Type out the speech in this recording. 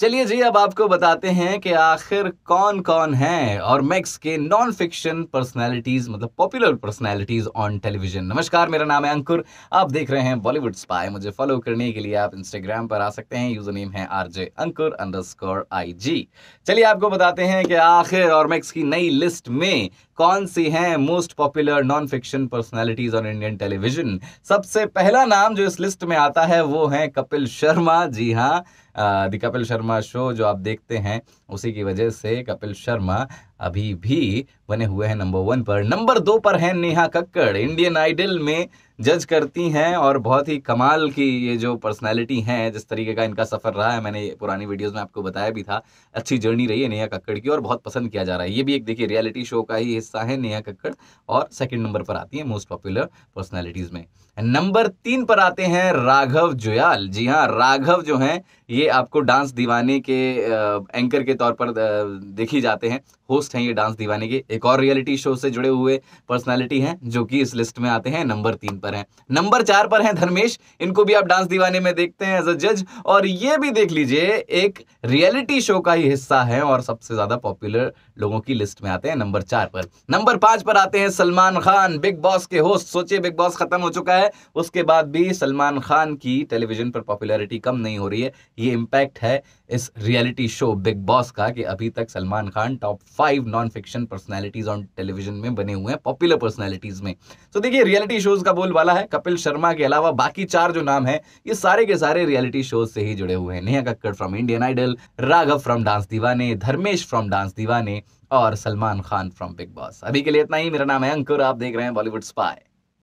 चलिए जी अब आपको बताते हैं कि आखिर कौन कौन हैं और मैक्स के नॉन फिक्शन पर्सनालिटीज मतलब पॉपुलर पर्सनालिटीज ऑन टेलीविजन नमस्कार मेरा नाम है अंकुर आप देख रहे हैं बॉलीवुड स्पाई मुझे फॉलो करने के लिए आप इंस्टाग्राम पर आ सकते हैं यूजर नेम है आरजे अंकुर आई जी चलिए आपको बताते हैं कि आखिर और मैक्स की नई लिस्ट में कौन सी हैं most popular non fiction personalities on Indian television सबसे पहला नाम जो इस लिस्ट में आता है वो है कपिल शर्मा जी हाँ द कपिल शर्मा शो जो आप देखते हैं उसी की वजह से कपिल शर्मा अभी भी बने हुए हैं नंबर वन पर नंबर दो पर हैं नेहा कक्कड़ इंडियन आइडल में जज करती हैं और बहुत ही कमाल की ये जो पर्सनालिटी हैं जिस तरीके का इनका सफ़र रहा है मैंने पुरानी वीडियोस में आपको बताया भी था अच्छी जर्नी रही है नेहा कक्कड़ की और बहुत पसंद किया जा रहा है ये भी एक देखिए रियलिटी शो का ही हिस्सा है नेहा कक्कड़ और सेकेंड नंबर पर आती है मोस्ट पॉपुलर पर्सनैलिटीज़ में नंबर तीन पर आते हैं राघव जुयाल जी हाँ राघव जो हैं ये आपको डांस दीवाने के एंकर के तौर पर देखी जाते हैं होस्ट होस्ट हैं ये डांस दीवाने के एक और रियलिटी शो से जुड़े हुए पर्सनालिटी हैं जो कि इस लिस्ट में आते हैं नंबर तीन पर हैं नंबर चार पर हैं धर्मेश इनको भी आप डांस दीवाने में देखते हैं एज अ जज और ये भी देख लीजिए एक रियलिटी शो का ही हिस्सा है और सबसे ज्यादा पॉपुलर लोगों की लिस्ट में आते हैं नंबर चार पर नंबर पांच पर आते हैं सलमान खान बिग बॉस के होस्ट सोचिए बिग बॉस खत्म हो चुका है उसके बाद भी सलमान खान की टेलीविजन पर पॉपुलैरिटी कम नहीं हो रही है ये इम्पैक्ट है इस रियलिटी शो बिग बॉस का कि अभी तक Salman Khan top five five non fiction personalities on television में बने हुए हैं पॉपुलर पर्सनैलिटीज में तो देखिए रियलिटी शोज का बोलबाला है कपिल शर्मा के अलावा बाकी चार जो नाम है ये सारे के सारे रियलिटी शोज से ही जुड़े हुए हैं Neha Kakkar from Indian Idol Raghav from Dance Deewane Dharmesh from Dance Deewane और Salman Khan from Bigg Boss अभी के लिए इतना ही मेरा नाम है अंकुर आप देख रहे हैं बॉलीवुड स्पाई